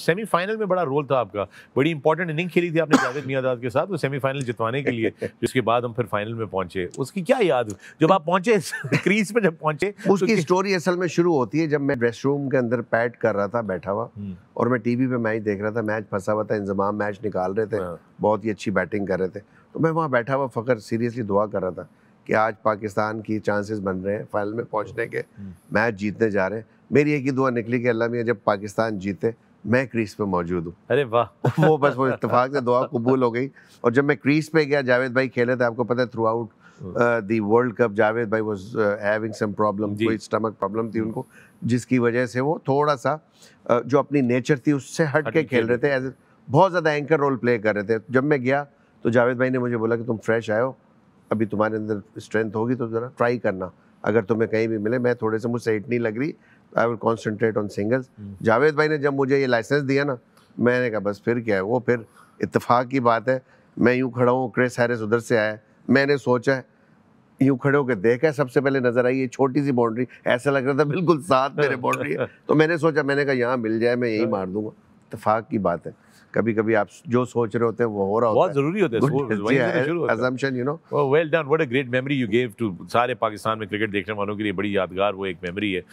Semifinal में बड़ा role था आपका बड़ी इंपॉर्टेंट इनिंग खेली थी आपने जावेद मियादाद के साथ वो सेमीफाइनल जितवाने के लिए जिसके बाद हम फिर फाइनल में पहुंचे उसकी क्या याद जब आप पहुंचे क्रीज पे जब पहुंचे तो उसकी स्टोरी असल में शुरू होती है जब मैं ड्रेस रूम के अंदर पैट कर रहा था बैठा हुआ हम्म। और मैं टीवी पे मैच देख रहा था मैच फंसा हुआ था इंजमाम मैच निकाल रहे थे हाँ। बहुत ही अच्छी बैटिंग कर रहे थे तो मैं वहाँ बैठा हुआ फ़खर सीरियसली दुआ कर रहा था कि आज पाकिस्तान की चांसेस बन रहे हैं फाइनल में पहुंचने के मैच हम्म। जीतने जा रहे हैं मेरी एक ही दुआ निकली कि अल्लाह मियाँ जब पाकिस्तान जीते मैं क्रीज पे मौजूद हूँ अरे वाह वो बस वो इतफाक से दुआ कबूल हो गई और जब मैं क्रीज पे गया जावेद भाई खेले थे आपको पता है throughout the world cup Javed भाई वाज हैविंग सम प्रॉब्लम कोई स्टमक प्रॉब्लम थी हम्म। उनको जिसकी वजह से वो थोड़ा सा जो अपनी नेचर थी उससे हट के खेल रहे थे एज बहुत ज़्यादा एंकर रोल प्ले कर रहे थे जब मैं गया तो जावेद भाई ने मुझे बोला कि तुम फ्रेश आयो अभी तुम्हारे अंदर स्ट्रेंथ होगी तो ज़रा ट्राई करना अगर तुम्हें कहीं भी मिले मैं थोड़े से मुझसे हिट नहीं लग रही I will concentrate on singles Javed भाई ने जब मुझे ये लाइसेंस दिया ना मैंने कहा बस फिर क्या है वो फिर इतफाक़ की बात है मैं यूँ खड़ा हूँ क्रिस हैरिस उधर से आया मैंने सोचा है यूँ खड़े होकर देखा है सबसे पहले नज़र आई ये छोटी सी बाउंड्री ऐसा लग रहा था बिल्कुल साथ मेरे बाउंड्री है तो मैंने सोचा मैंने कहा यहाँ मिल जाए मैं यही हाँ। मार दूंगा इतफाक़ की बात है कभी कभी आप जो सोच रहे होते हैं वो हो रहा बहुत जरूरी तो होता है you know well done what a great memory you gave to सारे पाकिस्तान में क्रिकेट देखने वालों के लिए बड़ी यादगार वो एक मेमोरी है